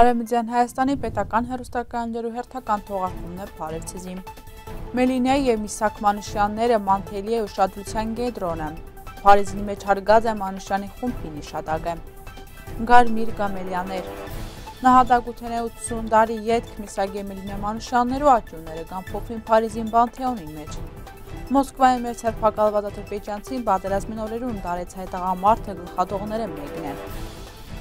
Արևմտյան Հայաստանի պետական հերոստականներու հերթական թողարկումն է Փարեվցիզի։ Մելինեի եւ Միսակ Մանուշյանները մանթելի է ուշադրության կենտրոնը։ Փարիզի մեջ հարգած է Մանուշյանի խումբի նշատակը։ Գարմիր Կամելյաներ Նահատակության 80 տարի յետք Միսակ Եմելինե Մանուշյաններու աճունները կան փոխվին Փարիզին Բանթեոնի մեջ։ Մոսկվայի մեր ցերփակալված ադրբեջանցին պատերազմին օրերուն տարեց հայտարարամարտը գլխատողները մեկն են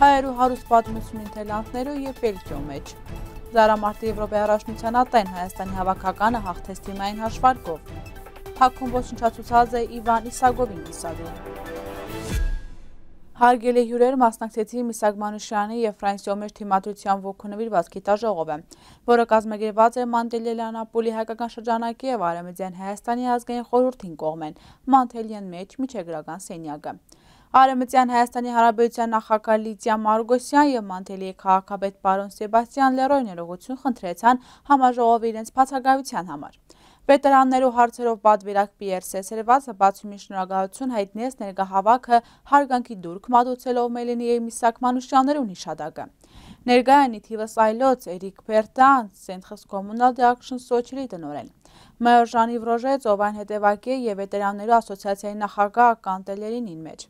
հայերու հարուստ պատմություն ինտելանտներու և վելգյո մեջ։ Զարամարդի Եվրոպե առաշնության ատեն Հայաստանի հավակականը հաղթես թիմային հաշվարկով։ Հակում ոչնչացուցած է իվան իսագովին իսագով։ Հարգելի հյուրեր մասնակցեցի Միսակ Մանուշյանի և վրանսյո մեջ թիմադրության ոգունվիրվածքի տաժողով է, որը կազմեգրված է Մանտելելանապուլի հայկական շրջանակի և արեմիձյան Հայաստանի ազգային խորորդին կողմ են, Մանտելյան մեջ միջեգրական սենյակը։ Արեմտյան Հայաստանի Հարաբերության նախագահ Լիդիա Մարգոսյան եւ Մանթելի քաղաքապետ պարոն Սեբաստիան Լերոյն ներողություն խնդրեցան համաժողովի իրենց բացակայության համար։ Վետերաններու հարցերով պատվիրակ Պիեր Սեսերվածը բացումի շնորհակալություն հայտնեց ներգահավաքը հարգանքի դուրք մատուցելով Մելինի եւ Միսակ Մանուշյաներուն հիշադակը։ Ներկայանի թիվս այլոց Էրիկ Բերտան, Սենտխս Կոմունալ Դակշն Սոչիլի տնօրեն։ Մայոր Ժանիվ Ռոժեցով այն հետևակի և վետերաններու ասոցիացիայի նախագահ կանտելերին ին մեջ։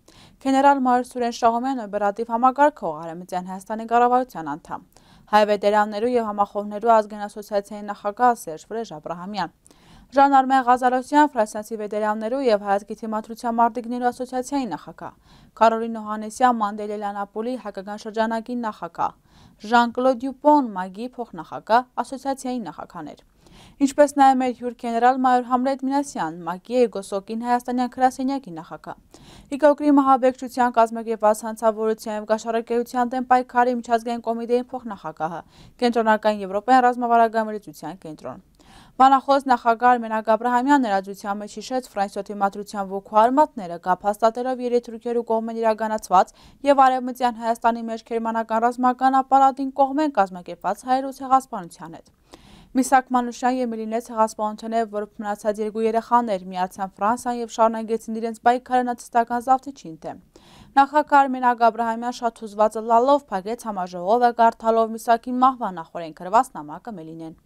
Կեներալ Մայոր Սուրեն Շահոմյանը բրատիվ համագարքող Արեմիծյան Հայաստանի կառավարության անդամ։ Հայ վետերաններու և համախոհներու ազգեն ասոցիացիայի նախագահ Սերժ Վրեժ Աբրահամյան։ Ժան Արմեն Ղազարոսյան, ֆրանսիացի վետերաններու և հայացքի թիմադրության մարդիկներու ասոցիացիայի նախակա, Կարոլին Հովանեսյան, Մանդելի Լանապոլի հայկական շրջանակի նախակա, Ժան Կլոդ Դյուպոն, Մագի փոխնախակա, ասոցիացիայի նախականեր։ Ինչպես նաև մեր հյուր գեներալ Մայոր Համլետ Մինասյան, ՄԱԿ-ի Էգոսոկին Հայաստանյան քրասենյակի նախագահ։ ԻԿՕԿ-ի մահաբեկչության կազմակերպած հանցավորության եւ գաշառակերության դեմ պայքարի միջազգային կոմիտեի փոխնախագահը, Կենտրոնական Եվրոպայական ռազմավարագամերիծության կենտրոն։ Բանախոս նախագահ Մենակ Աբրահամյան ներադրության մեջ հիշեց Ֆրանսիոթի մատրության ոգու արմատները կապ հաստատելով երեթրուքերու կողմեն իրականացված եւ արևմտյան Հայաստանի մեջ գերմանական ռազմական ապարատին կողմեն կազմակերպված հայրոց հեղասպանության հետ։ Միսակ Մանուշյան և Միլինեց հեղասպանության է, որ մնացած երկու երեխաներ միացան վրանսան և շարնագեցին իրենց բայք հարենացիստական զավթիչին թե։ Նախակար Մինակ Աբրահամյան շատ հուզվածը լալով պագեց համաժողով է գարդալով Միսակին մահվան նախորեն կրված նամակը Մելինեն։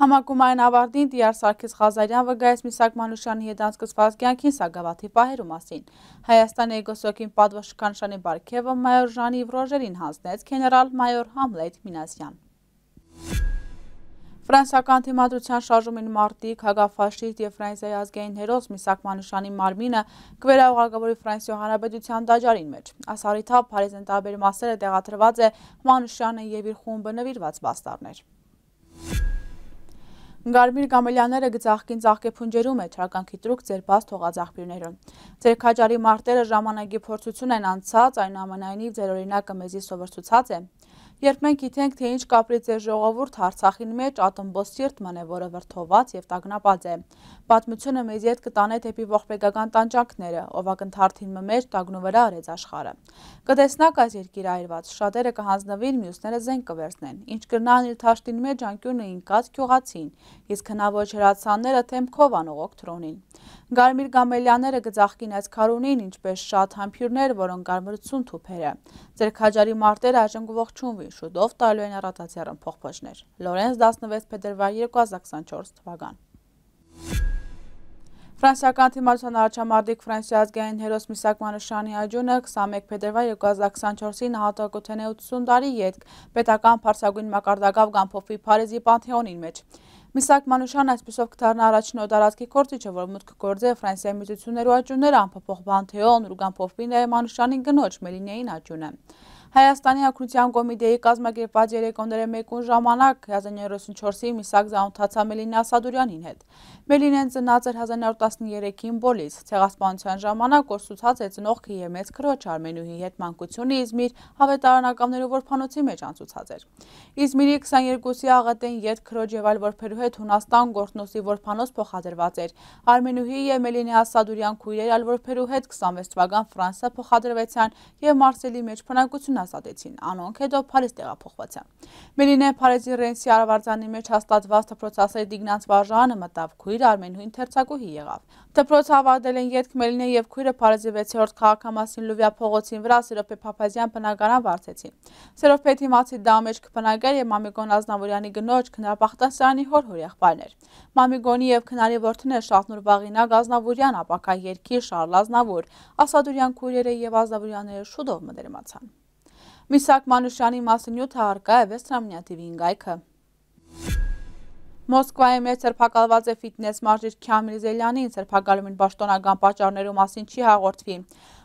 Համակումային ավարդին դիար Սարքիս խազարյան վգայս Միսակ Մանուշյանի հետ անցկսված գյանքին սագավաթի պահերու մասին։ Հայաստանի գոսոքին պատվաշկանշանի բարքևը մայոր ժանի վրոժերին հանձնեց կեներալ մայոր Համլետ Մինասյան։ Ֆրանսիական թիմադրության շարժումին մարտի հագաֆաշիստ եւ Ֆրանսիայի ազգային հերոս Միսակ Մանուշյանի մարմինը կվերահողագավորի Ֆրանսիա հանրապետության դաջարին մեջ։ Այս առիթով Փարիզեն տարբեր մասերը տեղադրված է Մանուշյանը եւ իր խումբը նվիրված բաստարներ։ Գարմիր Գամելյանները գծախքին ծաղկեփունջերում է ճարականքի տրուկ ձեր բաց թողածաղբյուրներում։ Ձեր քաջարի մարտերը ժամանակի փորձություն են անցած, այնուամենայնիվ ձեր օրինակը մեզի սովորցուցած է։ Երբ մենք գիտենք, թե ինչ կապրից է ժողովուրդ Արցախին մեջ, ատմբոս սիրտ մն է, որը վրթոված եւ տագնապած է։ Պատմությունը մեզ յետ կտանե դեպի ողբեգական տանջանքները, ով ակնթարթին մեջ տագնուվրա արեց աշխարը։ Կտեսնակ այս երկիր այրված, շատերը կհանձնվին, մյուսները զենք կվերցնեն։ Ինչ կրնան իր թաշտին մեջ անկյունը ինկած քյուղացին, իսկ հնաոճ հրացանները թեմքով անողոք թրոնին։ Գարմիր Գամելյանները գծախքին այս քարունին, ինչպես շատ համբյուրներ, որոնք գարմրություն թուփերը։ Ձեր քաջարի մարտերը այժմ գողջունվի, շուտով տալու են առատացիարն փոխպաշներ։ լորենց 16 պետրվար 2024 թվագան։ Ֆրանսիական թիմարության առաջամարտիկ Ֆրանսիա ազգային հերոս Միսակ Մանուշյանի աջունը 21 փետրվար 2024-ին հատակոթենե 80 տարի յետք պետական բարձրագույն մակարդակով Գամփոփի Փարիզի Պանթեոնին մեջ։ Միսակ Մանուշյանը այսպեսով կդառնա առաջնորդ տարածքի կորցիչը, որ մուտք կգործե Ֆրանսիայի միություններու աջունները ամփոփող Պանթեոն, Ռուգամփոփին է Մանուշյանի գնոջ Մելինեին աջունը։ Հայաստանի հակրության կոմիտեի կազմակերպած երեկոնդերը մեկուն ժամանակ 1934-ի Միսակ զանութացա Մելին Ասադուրյանին հետ։ Մելինեն ծնած էր 1913-ին բոլից, ցեղասպանության ժամանակ օրսուցած է ծնողքը եմեց քրոջ Արմենուհի հետ մանկությունը Իզմիր հավետարանականներով որփանոցի մեջ անցուցած էր։ Իզմիրի 22-ի աղետեն յետ քրոջ եւ այլ որբերու հետ Հունաստան Գորտնոսի որփանոց փոխադրված էր։ Արմենուհի եւ Մելինե Ասադուրյան քույրերը այլ որբերու հետ 26 թվական Ֆրանսիա փոխադրվեցան եւ Մարսելի մեջ բնակություն ազատեցին։ Անոնք հետո Փարիզ տեղափոխվեցան։ Մելինե Փարիզի Ռենսի արվարձանի մեջ հաստատված դպրոցասեր Դիգնանց Վարժանը մտավ քույր Արմենհույն Թերցակուհի եղավ։ Դպրոցը ավարտել են յետք Մելինե եւ քույրը Փարիզի 6-րդ քաղաքամասին Լուվիա փողոցին վրա Սերոփե Փափազյան բնակարան վարձեցին։ Սերոփե թիմացի դամեջ կբնակեր եւ Մամիկոն Ազնավուրյանի գնոջ քնարապախտասարանի հոր-հոր եղբայրներ։ Մամիգոնի եւ քնարի որդին է Շահնուր Վաղինակ Ազնավուրյան, ապակա երկիր Շարլ Ազնավուր, Ասադուրյան քույրերը եւ Ազնավուրյանները շուտով մտերմացան։ Միսակ Մանուշյանի մասին 7 հարկա է Վեստրամնյա TV-ին գայքը։ Մոսկվայի մեջ սրբակալված է ֆիտնես մարզիչ Քյամիլ Զելյանին, սրբակալումին պաշտոնական պատճառներու մասին չի հաղորդվի։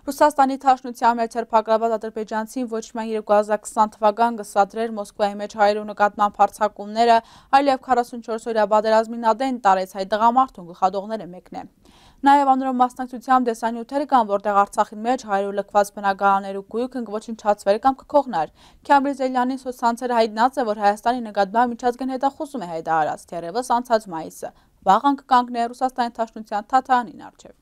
Ռուսաստանի Թաշնության մեջ հերփակալված ադրբեջանցին ոչ միայն 2020 թվական գսադրեր Մոսկվայի մեջ հայերու նկատմամբ հարցակումները, այլև 44 օրյա պատերազմին ադեն տարեց հայ դղամարդուն գլխադողները մեկն է։ Նաև անորոն մասնակցությամբ դեսանյութեր կան, որտեղ Արցախի մեջ հայրը լքված բնակարաներու գույքը ոչնչացվեր կամ կկողնար։ Քյամբրի Զելյանի սոցցանցերը հայտնած է, որ Հայաստանի նկատմամբ միջազգային հետախուզում է հայտարարած, թերևս անցած մայիսը։ Վաղ անկանգ կանգներ Ռուսաստանի Թաշնության Թաթարանին արչև։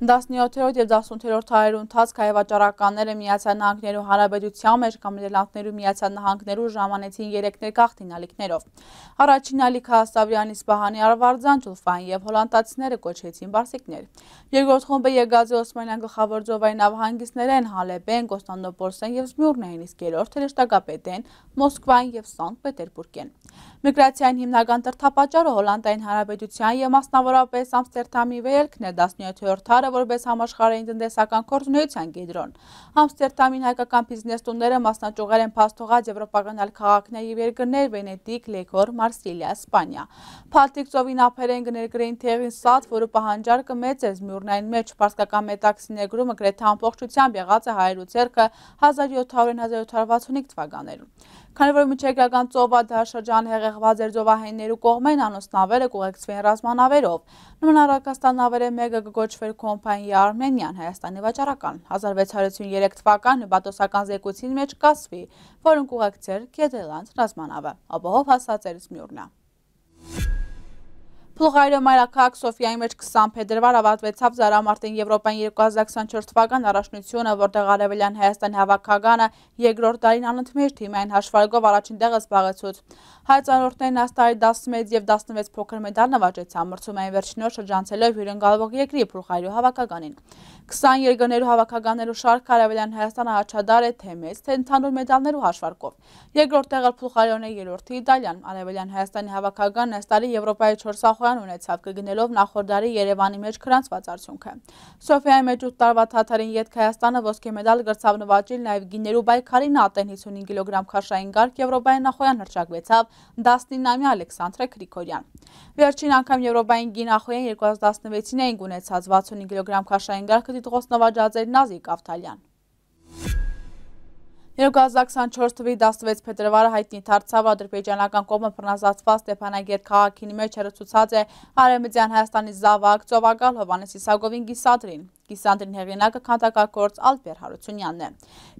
17-րդ եւ 18-րդ թվերի ընթացք հայավաճառականները Միացյալ Նահանգներու Հանրապետության մեջ կամ Իռլանդներու Միացյալ Նահանգներու ժամանեցին 3 ներգաղթ նալիքներով։ Առաջին նալիքը Ասավյանի Սպահանի Արվարձան Ջուլֆան եւ հոլանդացիները կոչեցին Բարսիկներ։ Երկրորդ խումբը Եգազի Օսմանյան գլխավոր ծովային ավհանգիստները են Հալեպեն, Կոստանդնուպոլսեն եւ Զմյուռն են, իսկ երրորդը Լեշտագապետեն, Մոսկվան եւ Սանկտ Պետերբուրգեն։ Միգրացիային հիմնական դրդապատճառը Հոլանդային Հանրապետության եւ մասնավորապես Ամստերդամի վերելքն է 17-րդ որպես համաշխարհային տնտեսական կորձունեության կենտրոն։ Համստերդամին հայկական բիզնես տունները մասնաճյուղեր են փաստողած եվրոպական այլ քաղաքներ եւ երկրներ՝ Վենետիկ, Լեգոր, Մարսիլիա, Իսպանիա։ Փալտիկ ծովին ափերեն կներգրեին թեղին սատ, որը պահանջարկը մեծ է Զմյուռնային մեջ պարսկական մետաքսի ներգրումը գրեթե ամբողջությամբ եղած է հայերու ցերկը 1700-1765 թվականներում։ Քանի որ միջերկրական ծովադաշրջան հեղեղված էր ծովահեններու կողմեն անոստնավերը կուղեկցվեն ռազմանավերով։ Նման առակաստանավերը մեկը կգոչվեր կոմպայնի Արմենյան Հայաստանի վաճարական 1653 թվական հպատոսական զեկուցին մեջ կասվի, որոնք ուղեկցեր կետելանց ռազմանավը, ապահով հասած էր Սմյուրնա։ Պլուղայրը մայրաքաղաք Սոֆիայի մեջ 20 փետրվար ավարտվեցավ Զարամարտին Եվրոպան 2024 թվական առաջնությունը, որտեղ Արևելյան Հայաստանի հավաքականը երկրորդ տարին անընդմեջ թիմային հաշվարկով առաջին տեղը զբաղեցուց։ Հայ ծանոթներն աստարի 16 եւ 16 փոքր մեդալ նվաճեցան մրցումային վերջնորդ շրջանցելով հյուրընկալվող երկրի Պլուղայրու հավաքականին։ 20 երկրներու հավաքականներու շարք Արևելյան Հայաստանը աչադար է թե մեծ, թե ընդհանուր մեդալներու հաշվարկով։ Երկրորդ տեղը Պլուղայրն է երրորդի Իտալիան, Արևելյան Հայաստանի հավաքականն այս տարի Եվրոպայի 4 սախոյ տան ունեցավ, կգնելով նախորդարի Երևանի մեջ քրանցված արդյունքը։ Սոֆիայի մեջ 8 տարվա թաթարին յետ Հայաստանը ոսկե մեդալ գրծավ նվաճել նաև գիներու բայկարին Ատեն 55 կիլոգրամ քաշային գարկ Եվրոպայի նախոյան հրճակվեցավ 19-ամյա Ալեքսանդրե Գրիգորյան։ Վերջին անգամ Եվրոպային գինախոյան 2016-ին էին ունեցած 65 կիլոգրամ քաշային գարկը դիտողոց նվաճած էր Նազիկ Ավթալյան։ 2024 թվի 16 փետրվարը հայտնի դարձավ ադրբեջանական կողմը բռնազավթված Ստեփանագերտ քաղաքին մեջ հերցուցած է Արեմիջյան Հայաստանի զավակ Ծովակալ Հովանես Իսակովին Գիսադրին։ Կիսանդրին հեղինակը քանդակագործ Ալպեր Հարությունյանն է։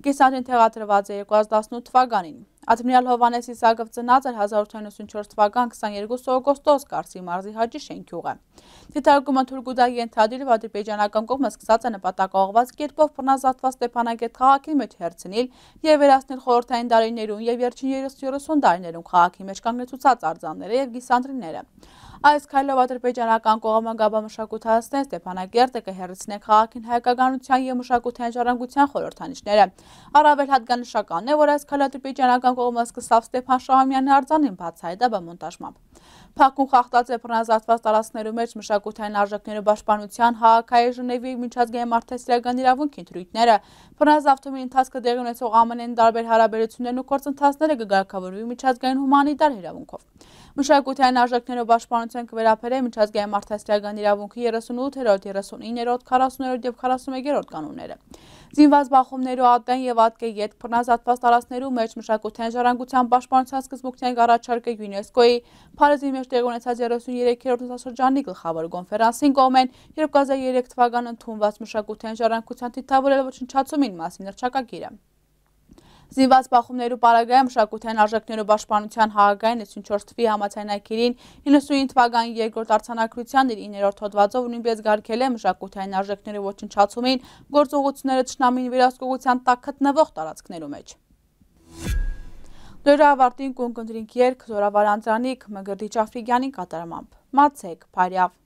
Կիսանդրին թեղադրված է 2018 թվականին։ Ադմիրալ Հովանես Իսակով ծնած էր 1894 թվական 22 օգոստոս Կարսի մարզի Հաջի շենքյուղը։ Դիտարկումը Թուրգուդայի ենթադիրով ադրբեջանական կողմը սկսած է նպատակողված կերպով բռնազատված Ստեփանակերտ քաղաքի մեջ հերցնել եւ վերացնել խորհրդային դարիներուն եւ վերջին 30 տարիներուն քաղաքի մեջ կանգնեցուցած արձանները եւ գիսանդրիները։ Այս քայլով ադրբեջանական կողմը գաբամշակութացնեն Ստեփանակերտը կհեռացնե քաղաքին հայկականության եւ մշակութային ժառանգության խորհրդանիշները։ Առավել հատկանշականն է, որ այս քայլը ադրբեջանական կողմը սկսավ Ստեփան Շահումյանի արձանին բացահայտաբար մոնտաժմամբ։ Փակուն խախտած է բռնազավթված տարածքներում մեջ մշակութային արժեքները պաշտպանության Հաղաքայի Ժնևի միջազգային մարդասիրական իրավունքի դրույթները, բռնազավթումի ընթացքը դեղի ունեցող ԱՄՆ-ն տարբեր հարաբերություններն ու գործընթացները կգարգավորվի միջազգային հումանիտար իրավունքով։ Մշակութային արժեքները պաշտպանության կվերապերե միջազգային մարդասիրական իրավունքի 38-րդ, 39-րդ, 40-րդ եւ 41-րդ կանոնները։ Զինված բախումներու ատեն եւ ատկե յետ բռնազավթված տարածքներում մեջ մշակութային ժառանգության պաշտպանության սկզբունքների առաջարկը ՅՈՒՆԵՍԿՕ-ի Փարիզի մեջ տեղ ունեցած 33-րդ նոթաշրջանի գլխավոր կոնֆերանսին կողմ են 2003 թվականն ընդունված մշակութային ժառանգության թիթավորել ոչնչացումին մասին հրճակագիրը։ Զինված բախումներու պարագայում մշակութային արժեքներու պաշտպանության հաղագային 54 թվի համացանակիրին 95 թվականին երկրորդ արցանակրության իր 9-րդ հոդվածով նույնպես գարգել է մշակութային արժեքներու ոչնչացումին գործողությունները ճշնամին վերահսկողության տակ գտնվող տարածքներու մեջ։ Նորա ավարտին կունկնդրինք երկ զորավարանցանիք մգրդիչ ավրիգյանին կատարմամբ, մացեք, պարյավ։